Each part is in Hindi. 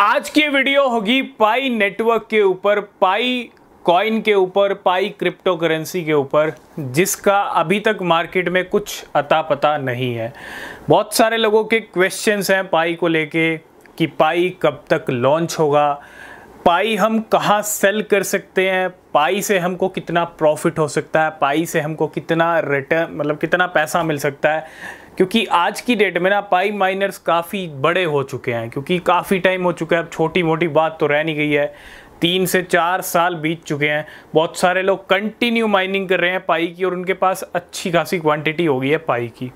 आज की वीडियो होगी पाई नेटवर्क के ऊपर पाई कॉइन के ऊपर पाई क्रिप्टो करेंसी के ऊपर जिसका अभी तक मार्केट में कुछ अता पता नहीं है बहुत सारे लोगों के क्वेश्चंस हैं पाई को लेके कि पाई कब तक लॉन्च होगा पाई हम कहाँ सेल कर सकते हैं पाई से हमको कितना प्रॉफिट हो सकता है पाई से हमको कितना रिटर्न मतलब कितना पैसा मिल सकता है क्योंकि आज की डेट में ना पाई माइनर्स काफ़ी बड़े हो चुके हैं क्योंकि काफ़ी टाइम हो चुका है अब छोटी मोटी बात तो रह नहीं गई है तीन से चार साल बीत चुके हैं बहुत सारे लोग कंटिन्यू माइनिंग कर रहे हैं पाई की और उनके पास अच्छी खासी क्वांटिटी हो गई है पाई की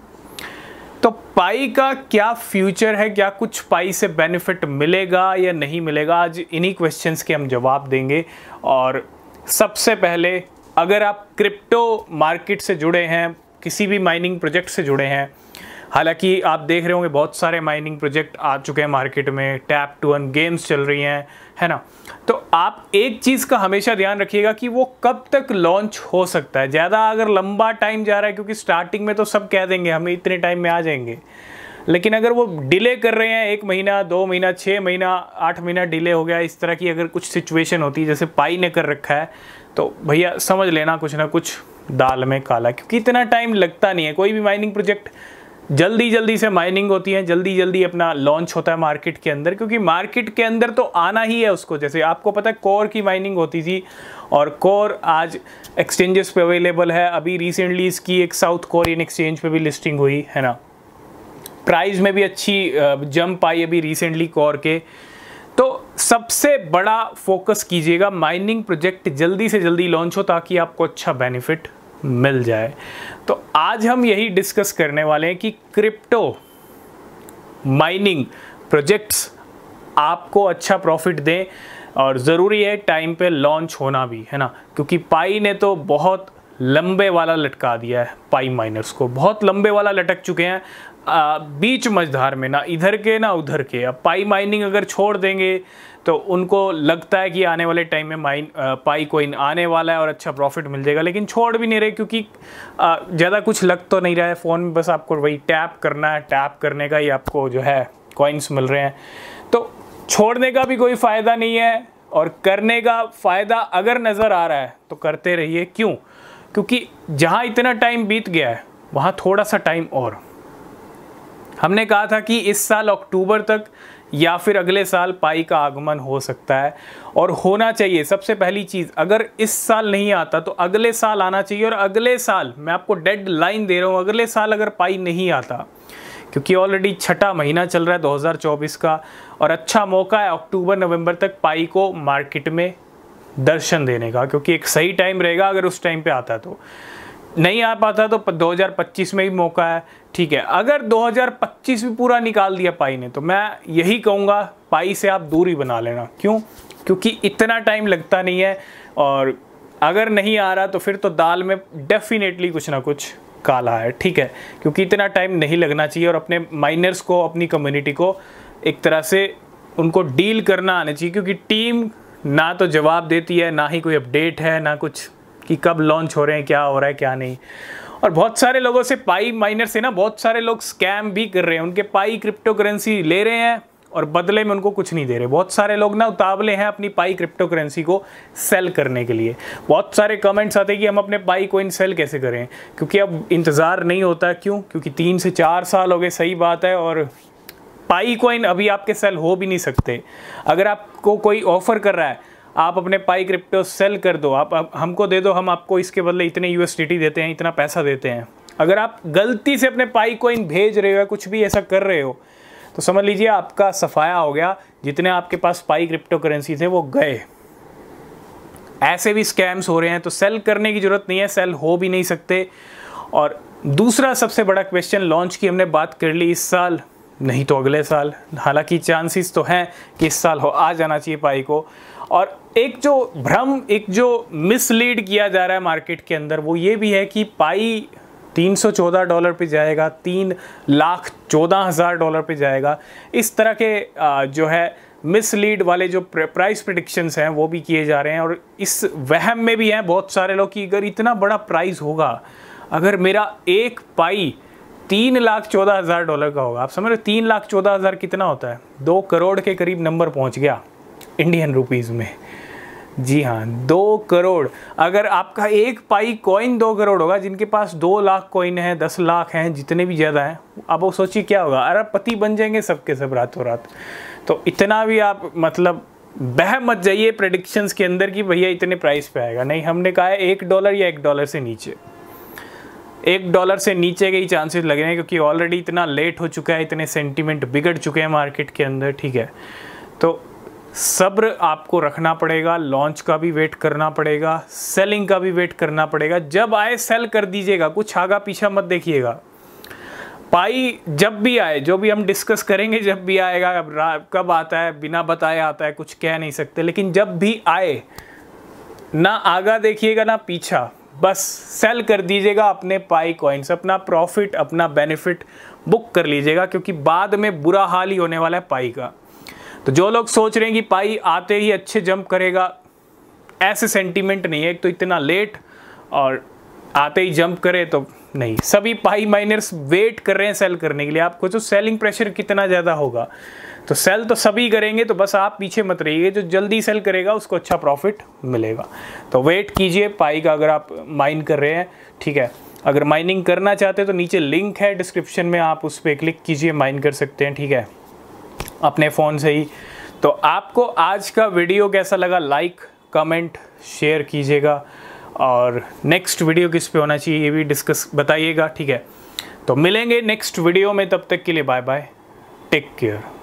पाई का क्या फ्यूचर है क्या कुछ पाई से बेनिफिट मिलेगा या नहीं मिलेगा आज इन्हीं क्वेश्चंस के हम जवाब देंगे और सबसे पहले अगर आप क्रिप्टो मार्केट से जुड़े हैं किसी भी माइनिंग प्रोजेक्ट से जुड़े हैं हालांकि आप देख रहे होंगे बहुत सारे माइनिंग प्रोजेक्ट आ चुके हैं मार्केट में टैप टू वन गेम्स चल रही हैं है ना तो आप एक चीज़ का हमेशा ध्यान रखिएगा कि वो कब तक लॉन्च हो सकता है ज़्यादा अगर लंबा टाइम जा रहा है क्योंकि स्टार्टिंग में तो सब कह देंगे हमें इतने टाइम में आ जाएंगे लेकिन अगर वो डिले कर रहे हैं एक महीना दो महीना छः महीना आठ महीना डिले हो गया इस तरह की अगर कुछ सिचुएशन होती है जैसे पाई ने कर रखा है तो भैया समझ लेना कुछ ना कुछ दाल में काला क्योंकि इतना टाइम लगता नहीं है कोई भी माइनिंग प्रोजेक्ट जल्दी जल्दी से माइनिंग होती है जल्दी जल्दी अपना लॉन्च होता है मार्केट के अंदर क्योंकि मार्केट के अंदर तो आना ही है उसको जैसे आपको पता है कोर की माइनिंग होती थी और कोर आज एक्सचेंजेस पे अवेलेबल है अभी रिसेंटली इसकी एक साउथ कोरियन एक्सचेंज पे भी लिस्टिंग हुई है ना प्राइस में भी अच्छी जंप आई अभी रिसेंटली कोर के तो सबसे बड़ा फोकस कीजिएगा माइनिंग प्रोजेक्ट जल्दी से जल्दी लॉन्च हो ताकि आपको अच्छा बेनिफिट मिल जाए तो आज हम यही डिस्कस करने वाले हैं कि क्रिप्टो माइनिंग प्रोजेक्ट्स आपको अच्छा प्रॉफिट दें और ज़रूरी है टाइम पे लॉन्च होना भी है ना क्योंकि पाई ने तो बहुत लंबे वाला लटका दिया है पाई माइनर्स को बहुत लंबे वाला लटक चुके हैं आ, बीच मझधार में ना इधर के ना उधर के अब पाई माइनिंग अगर छोड़ देंगे तो उनको लगता है कि आने वाले टाइम में माइन पाई कोइन आने वाला है और अच्छा प्रॉफिट मिल जाएगा लेकिन छोड़ भी नहीं रहे क्योंकि ज़्यादा कुछ लग तो नहीं रहा है फ़ोन में बस आपको वही टैप करना है टैप करने का ही आपको जो है कॉइन्स मिल रहे हैं तो छोड़ने का भी कोई फ़ायदा नहीं है और करने का फ़ायदा अगर नज़र आ रहा है तो करते रहिए क्यों क्योंकि जहाँ इतना टाइम बीत गया है वहाँ थोड़ा सा टाइम और हमने कहा था कि इस साल अक्टूबर तक या फिर अगले साल पाई का आगमन हो सकता है और होना चाहिए सबसे पहली चीज़ अगर इस साल नहीं आता तो अगले साल आना चाहिए और अगले साल मैं आपको डेड लाइन दे रहा हूँ अगले साल अगर पाई नहीं आता क्योंकि ऑलरेडी छठा महीना चल रहा है 2024 का और अच्छा मौका है अक्टूबर नवंबर तक पाई को मार्केट में दर्शन देने का क्योंकि एक सही टाइम रहेगा अगर उस टाइम पे आता तो नहीं आ पाता तो 2025 में भी मौका है ठीक है अगर 2025 भी पूरा निकाल दिया पाई ने तो मैं यही कहूँगा पाई से आप दूरी बना लेना क्यों क्योंकि इतना टाइम लगता नहीं है और अगर नहीं आ रहा तो फिर तो दाल में डेफिनेटली कुछ ना कुछ काला है ठीक है क्योंकि इतना टाइम नहीं लगना चाहिए और अपने माइनर्स को अपनी कम्युनिटी को एक तरह से उनको डील करना आना चाहिए क्योंकि टीम ना तो जवाब देती है ना ही कोई अपडेट है ना कुछ कि कब लॉन्च हो रहे हैं क्या हो रहा है क्या नहीं और बहुत सारे लोगों से पाई माइनर से ना बहुत सारे लोग स्कैम भी कर रहे हैं उनके पाई क्रिप्टो करेंसी ले रहे हैं और बदले में उनको कुछ नहीं दे रहे बहुत सारे लोग ना उतावले हैं अपनी पाई क्रिप्टो करेंसी को सेल करने के लिए बहुत सारे कमेंट्स आते हैं कि हम अपने पाई कोइन सेल कैसे करें क्योंकि अब इंतज़ार नहीं होता क्यों क्योंकि तीन से चार साल हो गए सही बात है और पाई कोइन अभी आपके सेल हो भी नहीं सकते अगर आपको कोई ऑफ़र कर रहा है आप अपने पाई क्रिप्टो सेल कर दो आप, आप हमको दे दो हम आपको इसके बदले इतने यू देते हैं इतना पैसा देते हैं अगर आप गलती से अपने पाई कोइन भेज रहे हो या कुछ भी ऐसा कर रहे हो तो समझ लीजिए आपका सफाया हो गया जितने आपके पास पाई क्रिप्टो करेंसी थे वो गए ऐसे भी स्कैम्स हो रहे हैं तो सेल करने की ज़रूरत नहीं है सेल हो भी नहीं सकते और दूसरा सबसे बड़ा क्वेश्चन लॉन्च की हमने बात कर ली इस साल नहीं तो अगले साल हालांकि चांसेस तो हैं कि इस साल हो आ जाना चाहिए पाई को और एक जो भ्रम एक जो मिसलीड किया जा रहा है मार्केट के अंदर वो ये भी है कि पाई 314 डॉलर पे जाएगा तीन लाख चौदह हज़ार डॉलर पे जाएगा इस तरह के जो है मिसलीड वाले जो प्राइस प्रडिक्शंस हैं वो भी किए जा रहे हैं और इस वहम में भी हैं बहुत सारे लोग कि अगर इतना बड़ा प्राइस होगा अगर मेरा एक पाई तीन लाख चौदह हज़ार डॉलर का होगा आप समझ रहे हो तीन लाख चौदह हज़ार कितना होता है दो करोड़ के करीब नंबर पहुंच गया इंडियन रुपीज़ में जी हाँ दो करोड़ अगर आपका एक पाई कॉइन दो करोड़ होगा जिनके पास दो लाख कॉइन है दस लाख हैं जितने भी ज़्यादा हैं अब वो सोचिए क्या होगा पति बन जाएंगे सबके सब रातों रात तो इतना भी आप मतलब बह मत जाइए प्रडिक्शंस के अंदर कि भैया इतने प्राइस पे आएगा नहीं हमने कहा है एक डॉलर या एक डॉलर से नीचे एक डॉलर से नीचे के ही चांसेस लग रहे हैं क्योंकि ऑलरेडी इतना लेट हो चुका है इतने सेंटिमेंट बिगड़ चुके हैं मार्केट के अंदर ठीक है तो सब्र आपको रखना पड़ेगा लॉन्च का भी वेट करना पड़ेगा सेलिंग का भी वेट करना पड़ेगा जब आए सेल कर दीजिएगा कुछ आगा पीछा मत देखिएगा पाई जब भी आए जो भी हम डिस्कस करेंगे जब भी आएगा कब आता है बिना बताए आता है कुछ कह नहीं सकते लेकिन जब भी आए ना आगा देखिएगा ना पीछा बस सेल कर दीजिएगा अपने पाई कॉइन्स अपना प्रॉफिट अपना बेनिफिट बुक कर लीजिएगा क्योंकि बाद में बुरा हाल ही होने वाला है पाई का तो जो लोग सोच रहे हैं कि पाई आते ही अच्छे जंप करेगा ऐसे सेंटीमेंट नहीं है एक तो इतना लेट और आते ही जंप करे तो नहीं सभी पाई माइनर्स वेट कर रहे हैं सेल करने के लिए आपको जो सेलिंग प्रेशर कितना ज़्यादा होगा तो सेल तो सभी करेंगे तो बस आप पीछे मत रहिए जो जल्दी सेल करेगा उसको अच्छा प्रॉफिट मिलेगा तो वेट कीजिए पाई का अगर आप माइन कर रहे हैं ठीक है अगर माइनिंग करना चाहते हैं तो नीचे लिंक है डिस्क्रिप्शन में आप उस पर क्लिक कीजिए माइन कर सकते हैं ठीक है अपने फ़ोन से ही तो आपको आज का वीडियो कैसा लगा लाइक कमेंट शेयर कीजिएगा और नेक्स्ट वीडियो किस पे होना चाहिए ये भी डिस्कस बताइएगा ठीक है तो मिलेंगे नेक्स्ट वीडियो में तब तक के लिए बाय बाय टेक केयर